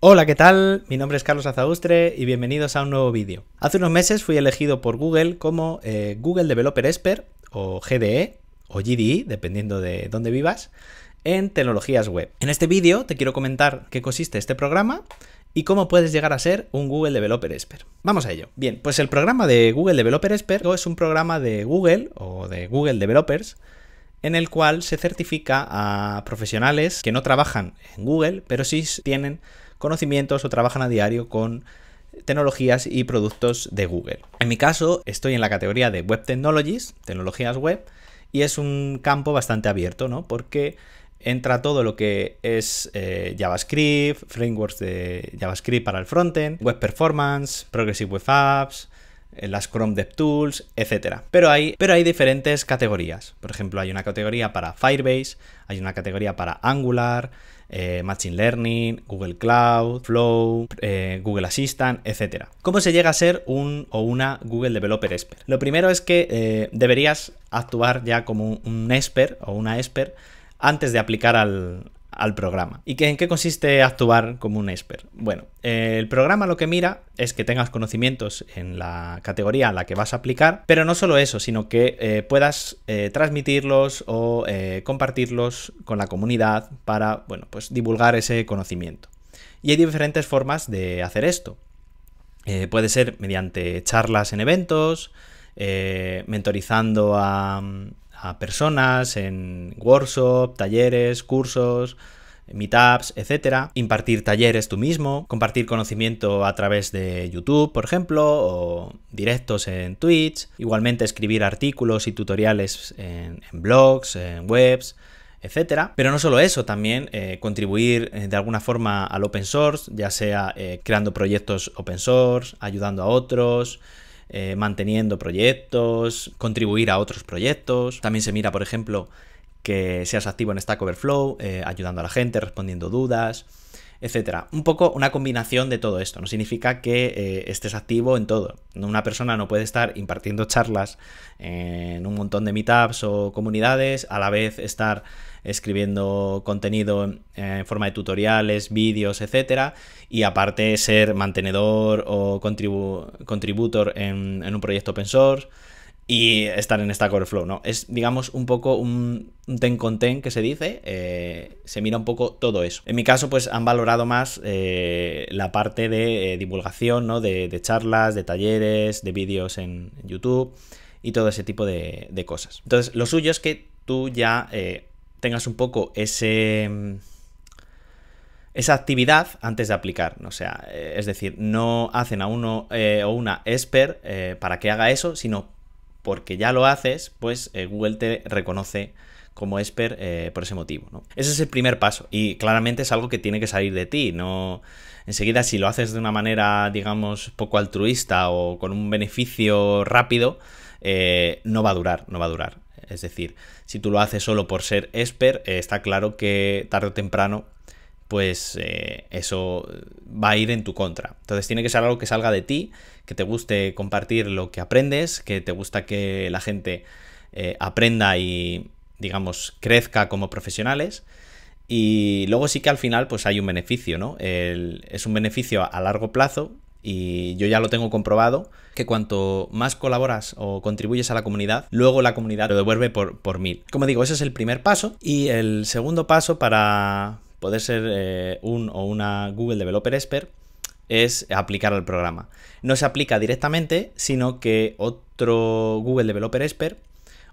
Hola, ¿qué tal? Mi nombre es Carlos Azaustre y bienvenidos a un nuevo vídeo. Hace unos meses fui elegido por Google como eh, Google Developer Expert o GDE o GDE, dependiendo de dónde vivas, en tecnologías web. En este vídeo te quiero comentar qué consiste este programa y cómo puedes llegar a ser un Google Developer Expert. Vamos a ello. Bien, pues el programa de Google Developer Expert es un programa de Google o de Google Developers en el cual se certifica a profesionales que no trabajan en Google, pero sí tienen conocimientos o trabajan a diario con tecnologías y productos de Google. En mi caso, estoy en la categoría de Web Technologies, tecnologías web, y es un campo bastante abierto, ¿no? Porque entra todo lo que es eh, JavaScript, frameworks de JavaScript para el frontend, web performance, progressive web apps, las Chrome DevTools, etc. Pero hay, pero hay diferentes categorías. Por ejemplo, hay una categoría para Firebase, hay una categoría para Angular, eh, Machine Learning, Google Cloud, Flow, eh, Google Assistant, etc. ¿Cómo se llega a ser un o una Google Developer Expert? Lo primero es que eh, deberías actuar ya como un, un expert o una expert antes de aplicar al, al programa. ¿Y que en qué consiste actuar como un expert? Bueno, el programa lo que mira es que tengas conocimientos en la categoría a la que vas a aplicar, pero no solo eso, sino que eh, puedas eh, transmitirlos o eh, compartirlos con la comunidad para, bueno, pues divulgar ese conocimiento. Y hay diferentes formas de hacer esto. puede ser mediante charlas en eventos, mentorizando a a personas en workshop, talleres, cursos, meetups, etcétera, impartir talleres tú mismo, compartir conocimiento a través de YouTube, por ejemplo, o directos en Twitch, igualmente escribir artículos y tutoriales en, blogs, en webs, etcétera. Pero no solo eso, también eh, contribuir eh, de alguna forma al open source, ya sea eh, creando proyectos open source, ayudando a otros, eh, manteniendo proyectos, contribuir a otros proyectos. También se mira, por ejemplo, que seas activo en Stack Overflow, eh, ayudando a la gente, respondiendo dudas etcétera. Un poco una combinación de todo esto. No significa que eh, estés activo en todo. Una persona no puede estar impartiendo charlas en un montón de meetups o comunidades, a la vez estar escribiendo contenido en, forma de tutoriales, vídeos, etcétera, y aparte ser mantenedor o contributor en, en un proyecto open source y estar en Stack Overflow, ¿no? Es, digamos, un poco un, ten con ten que se dice, eh, se mira un poco todo eso. En mi caso, pues han valorado más eh, la parte de eh, divulgación, ¿no? De, charlas, de talleres, de vídeos en, YouTube y todo ese tipo de, cosas. Entonces, lo suyo es que tú ya tengas un poco ese mm, esa actividad antes de aplicar. O sea, es decir, no hacen a uno o una expert para que haga eso, sino porque ya lo haces, pues eh, Google te reconoce como expert eh, por ese motivo. Ese es el primer paso y claramente es algo que tiene que salir de ti. No enseguida si lo haces de una manera, digamos, poco altruista o con un beneficio rápido, eh, no va a durar, no va a durar. Es decir, si tú lo haces solo por ser expert, está claro que tarde o temprano, pues eso va a ir en tu contra. Entonces tiene que ser algo que salga de ti que te guste compartir lo que aprendes, que te gusta que la gente eh, aprenda y, digamos, crezca como profesionales. Y luego sí que al final pues hay un beneficio, ¿no? es un beneficio a largo plazo y yo ya lo tengo comprobado, que cuanto más colaboras o contribuyes a la comunidad, luego la comunidad lo devuelve por, por mil. Como digo, ese es el primer paso. Y el segundo paso para poder ser eh, un o una Google Developer Expert es aplicar al programa. No se aplica directamente, sino que otro Google Developer Expert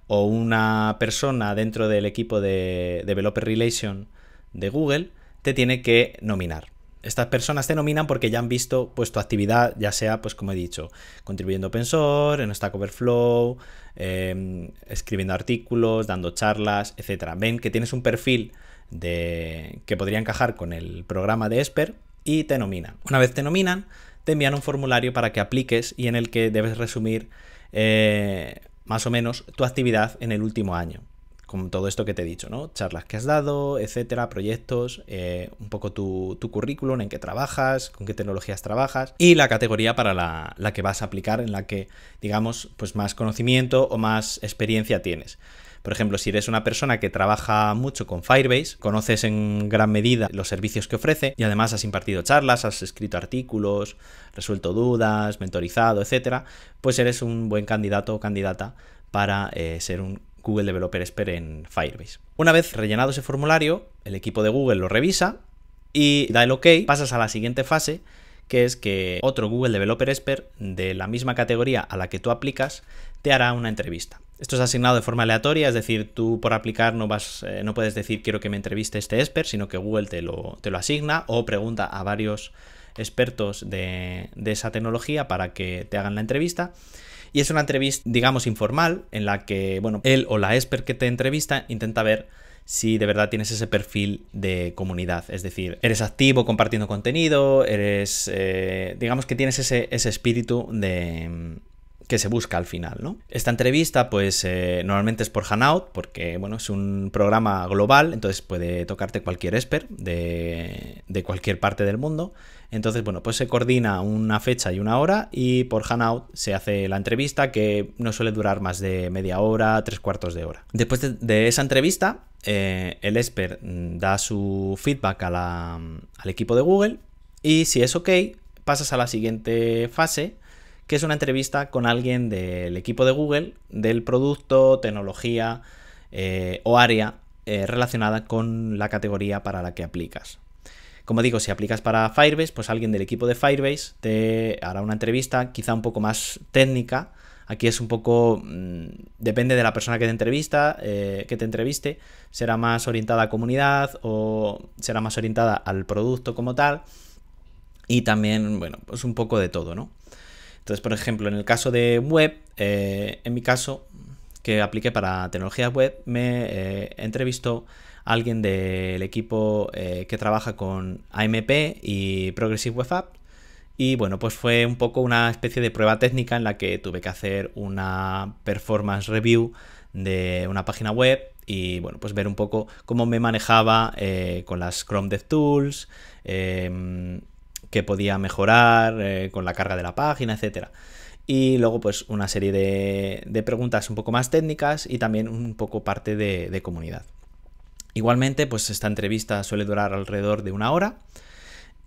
o una persona dentro del equipo de Developer Relation de Google te tiene que nominar. Estas personas te nominan porque ya han visto pues, tu actividad, ya sea, pues como he dicho, contribuyendo a en Stack Overflow, em, escribiendo artículos, dando charlas, etc. Ven que tienes un perfil de, que podría encajar con el programa de Esper y te nominan. Una vez te nominan, te envían un formulario para que apliques y en el que debes resumir eh, más o menos tu actividad en el último año. Con todo esto que te he dicho, ¿no? Charlas que has dado, etcétera, proyectos, eh, un poco tu, currículum, en qué trabajas, con qué tecnologías trabajas y la categoría para la, la que vas a aplicar, en la que, digamos, pues más conocimiento o más experiencia tienes. Por ejemplo, si eres una persona que trabaja mucho con Firebase, conoces en gran medida los servicios que ofrece y además has impartido charlas, has escrito artículos, resuelto dudas, mentorizado, etcétera, pues eres un buen candidato o candidata para eh, ser un Google Developer Expert en Firebase. Una vez rellenado ese formulario, el equipo de Google lo revisa y da el OK, pasas a la siguiente fase, que es que otro Google Developer Expert de la misma categoría a la que tú aplicas te hará una entrevista. Esto es asignado de forma aleatoria, es decir, tú por aplicar no vas, eh, no puedes decir quiero que me entreviste este expert, sino que Google te lo, te lo asigna o pregunta a varios expertos de, esa tecnología para que te hagan la entrevista. Y es una entrevista, digamos, informal, en la que, bueno, él o la expert que te entrevista intenta ver si de verdad tienes ese perfil de comunidad. Es decir, eres activo compartiendo contenido, eres, eh, digamos que tienes ese espíritu de, que se busca al final, ¿no? Esta entrevista, pues eh, normalmente es por Hanout, porque, bueno, es un programa global, entonces puede tocarte cualquier expert de, cualquier parte del mundo. Entonces, bueno, pues se coordina una fecha y una hora y por Hanout se hace la entrevista que no suele durar más de media hora, tres cuartos de hora. Después de, esa entrevista, eh, el expert mm, da su feedback al equipo de Google y si es ok, pasas a la siguiente fase que es una entrevista con alguien del equipo de Google, del producto, tecnología eh, o área eh, relacionada con la categoría para la que aplicas. Como digo, si aplicas para Firebase, pues alguien del equipo de Firebase te hará una entrevista quizá un poco más técnica. Aquí es un poco. Mm, depende de la persona que te entrevista, eh, que te entreviste. Será más orientada a comunidad o será más orientada al producto como tal. Y también, bueno, pues un poco de todo, ¿no? Entonces, por ejemplo, en el caso de web, eh, en mi caso, que apliqué para tecnologías web, me eh, entrevistó alguien del equipo eh, que trabaja con AMP y Progressive Web App. Y bueno, pues fue un poco una especie de prueba técnica en la que tuve que hacer una performance review de una página web y bueno, pues ver un poco cómo me manejaba con las Chrome DevTools, Tools em, que podía mejorar eh, con la carga de la página, etcétera. Y luego, pues, una serie de, preguntas un poco más técnicas y también un poco parte de, comunidad. Igualmente, pues esta entrevista suele durar alrededor de una hora.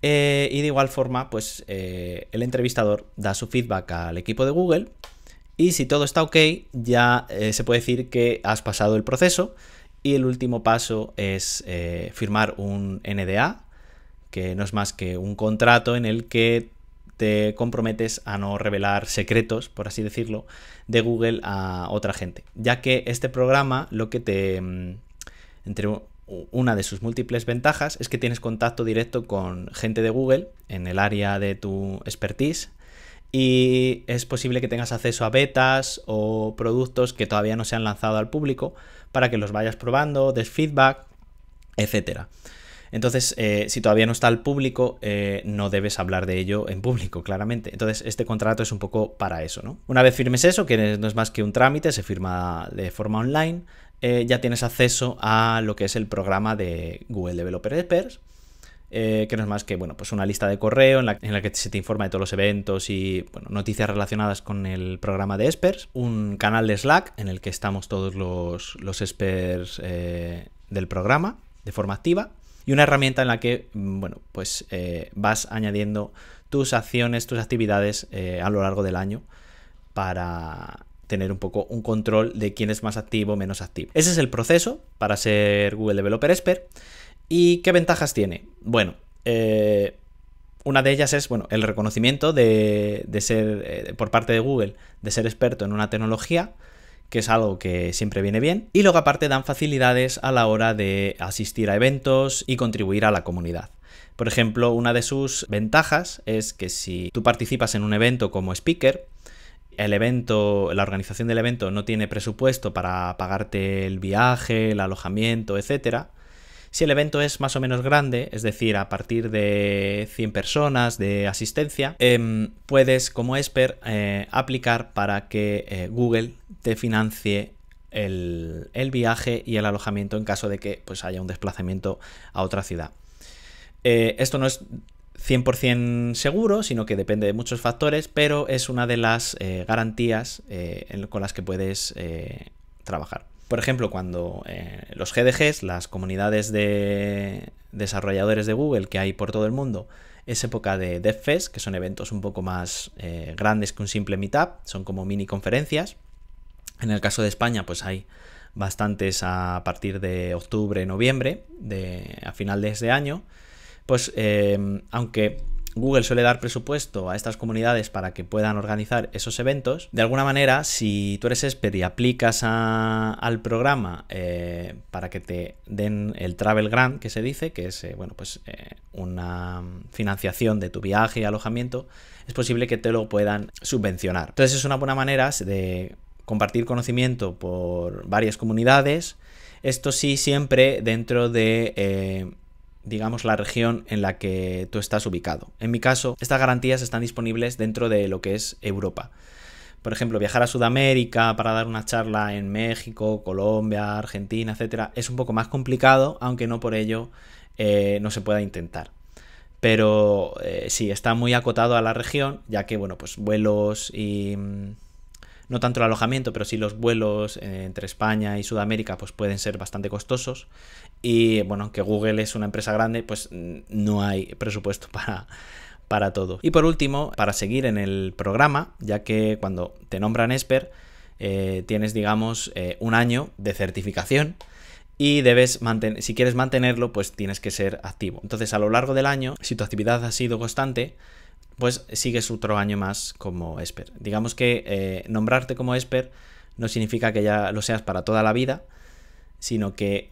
Eh, y de igual forma, pues eh, el entrevistador da su feedback al equipo de Google. Y si todo está ok, ya se puede decir que has pasado el proceso. Y el último paso es firmar un NDA, que no es más que un contrato en el que te comprometes a no revelar secretos, por así decirlo, de Google a otra gente, ya que este programa lo que te... Mm, entre una de sus múltiples ventajas es que tienes contacto directo con gente de Google en el área de tu expertise y es posible que tengas acceso a betas o productos que todavía no se han lanzado al público para que los vayas probando, des feedback, etcétera. Entonces, eh, si todavía no está al público, eh, no debes hablar de ello en público, claramente. Entonces, este contrato es un poco para eso, ¿no? Una vez firmes eso, que no es más que un trámite, se firma de forma online, eh, ya tienes acceso a lo que es el programa de Google Developer Experts. que no es más que pues una lista de correo en la, que se te informa de todos los eventos y noticias relacionadas con el programa de experts, un canal de Slack en el que estamos todos los, experts del programa de forma activa, y una herramienta en la que, mm, bueno, pues eh, vas añadiendo tus acciones, tus actividades eh, a lo largo del año para tener un poco un control de quién es más activo, menos activo. Ese es el proceso para ser Google Developer Expert. ¿Y qué ventajas tiene? Bueno, eh, una de ellas es, bueno, el reconocimiento de, ser, por parte de Google, de ser experto en una tecnología que es algo que siempre viene bien, y luego aparte dan facilidades a la hora de asistir a eventos y contribuir a la comunidad. Por ejemplo, una de sus ventajas es que si tú participas en un evento como speaker, el evento, la organización del evento no tiene presupuesto para pagarte el viaje, el alojamiento, etcétera, si el evento es más o menos grande, es decir, a partir de 100 personas de asistencia, em, puedes como expert eh, aplicar para que eh, Google te financie el, viaje y el alojamiento en caso de que pues, haya un desplazamiento a otra ciudad. Eh, esto no es 100% seguro, sino que depende de muchos factores, pero es una de las garantías con las que puedes trabajar. Por ejemplo, cuando eh, los GDGs, las comunidades de desarrolladores de Google que hay por todo el mundo, es época de DevFest, que son eventos un poco más eh, grandes que un simple meetup, son como mini conferencias. En el caso de España, pues hay bastantes a partir de octubre, noviembre, a final de este año. Pues eh, aunque Google suele dar presupuesto a estas comunidades para que puedan organizar esos eventos. De alguna manera, si tú eres expert y aplicas al programa eh, para que te den el travel grant que se dice, que es eh, bueno pues eh, una financiación de tu viaje y alojamiento, es posible que te lo puedan subvencionar. Entonces es una buena manera de compartir conocimiento por varias comunidades. Esto sí siempre dentro de digamos, la región en la que tú estás ubicado. En mi caso, estas garantías están disponibles dentro de lo que es Europa. Por ejemplo, viajar a Sudamérica para dar una charla en México, Colombia, Argentina, etcétera, es un poco más complicado, aunque no por ello eh, no se pueda intentar. Pero eh, sí, está muy acotado a la región, ya que, bueno, pues vuelos y. Mm, no tanto el alojamiento, pero sí los vuelos eh, entre España y Sudamérica, pues pueden ser bastante costosos. Y bueno, que Google es una empresa grande, pues no hay presupuesto para, para todo. Y por último, para seguir en el programa, ya que cuando te nombran expert, eh, tienes, digamos, eh, un año de certificación y debes mantener, si quieres mantenerlo, pues tienes que ser activo. Entonces, a lo largo del año, si tu actividad ha sido constante, pues sigues otro año más como Esper. Digamos que eh, nombrarte como expert no significa que ya lo seas para toda la vida, sino que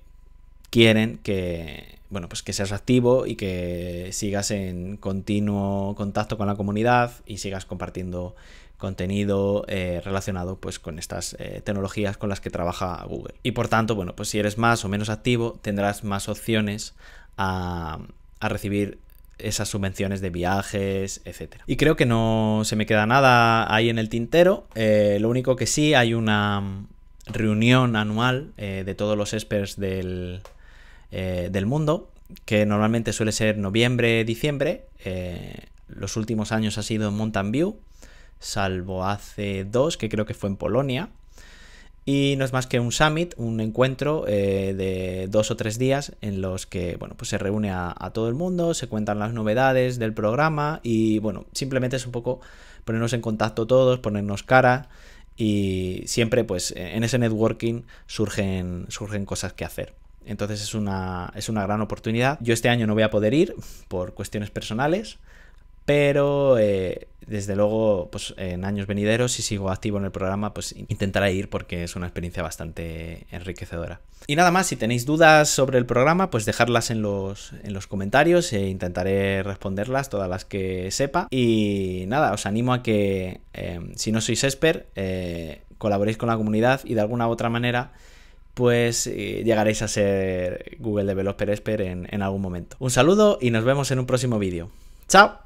quieren que, bueno, pues que seas activo y que sigas en continuo contacto con la comunidad y sigas compartiendo contenido eh, relacionado pues con estas eh, tecnologías con las que trabaja Google. Y por tanto, bueno, pues si eres más o menos activo, tendrás más opciones a, recibir esas subvenciones de viajes, etcétera. Y creo que no se me queda nada ahí en el tintero. Eh, lo único que sí hay una reunión anual de todos los experts del, eh, del mundo, que normalmente suele ser noviembre, diciembre. Eh, los últimos años ha sido en Mountain View, salvo hace dos, que creo que fue en Polonia. Y no es más que un summit, un encuentro eh, de dos o tres días en los que bueno, pues se reúne a, a, todo el mundo, se cuentan las novedades del programa y bueno, simplemente es un poco ponernos en contacto todos, ponernos cara y siempre pues en ese networking surgen, surgen cosas que hacer. Entonces es una, es una gran oportunidad. Yo este año no voy a poder ir por cuestiones personales, pero eh, desde luego pues, en años venideros, si sigo activo en el programa, pues intentaré ir porque es una experiencia bastante enriquecedora. Y nada más, si tenéis dudas sobre el programa, pues dejarlas en los, en los comentarios e intentaré responderlas, todas las que sepa. Y nada, os animo a que, eh, si no sois expert, eh, colaboréis con la comunidad y de alguna u otra manera pues eh, llegaréis a ser Google Developer Expert en, en algún momento. Un saludo y nos vemos en un próximo vídeo. ¡Chao!